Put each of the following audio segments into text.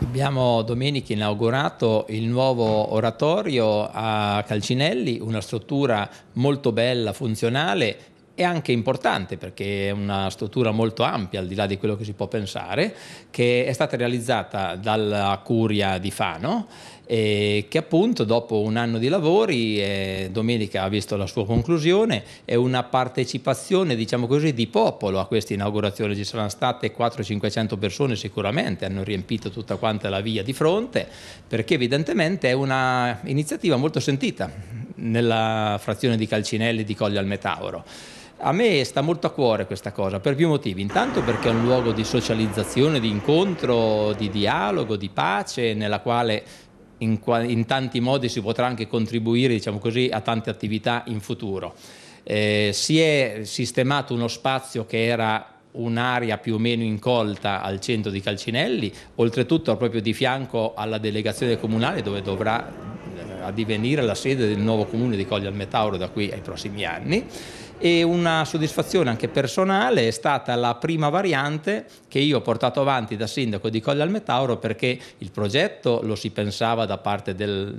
Abbiamo domenica inaugurato il nuovo oratorio a Calcinelli, una struttura molto bella, funzionale è anche importante perché è una struttura molto ampia, al di là di quello che si può pensare, che è stata realizzata dalla Curia di Fano e che appunto dopo un anno di lavori eh, domenica ha visto la sua conclusione è una partecipazione diciamo così di popolo a questa inaugurazione ci saranno state 400-500 persone sicuramente hanno riempito tutta quanta la via di fronte perché evidentemente è una iniziativa molto sentita nella frazione di Calcinelli di Colle al Metauro a me sta molto a cuore questa cosa per più motivi. Intanto perché è un luogo di socializzazione, di incontro, di dialogo, di pace, nella quale in, in tanti modi si potrà anche contribuire diciamo così, a tante attività in futuro. Eh, si è sistemato uno spazio che era un'area più o meno incolta al centro di Calcinelli, oltretutto proprio di fianco alla delegazione comunale dove dovrà a divenire la sede del nuovo comune di Colle al Metauro da qui ai prossimi anni e una soddisfazione anche personale è stata la prima variante che io ho portato avanti da sindaco di Colle al Metauro perché il progetto lo si pensava da parte del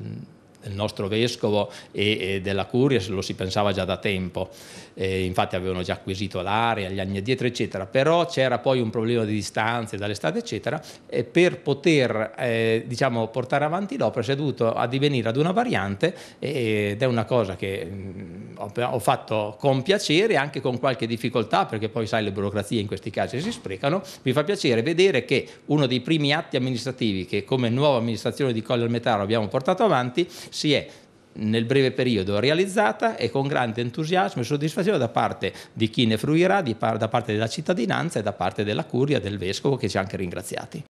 del nostro vescovo e, e, della curia lo si pensava già da tempo, e infatti avevano già acquisito l'area gli anni addietro eccetera, però c'era poi un problema di distanze dall'estate eccetera e per poter eh, diciamo, portare avanti l'opera si è dovuto addivenire ad una variante ed è una cosa che mh, mm, ho fatto con piacere anche con qualche difficoltà, perché poi sai le burocrazie in questi casi si sprecano, mi fa piacere vedere che uno dei primi atti amministrativi che come nuova amministrazione di Colle Metaro abbiamo portato avanti si è nel breve periodo realizzata e con grande entusiasmo e soddisfazione da parte di chi ne fruirà, da parte della cittadinanza e da parte della curia, del vescovo che ci ha anche ringraziati.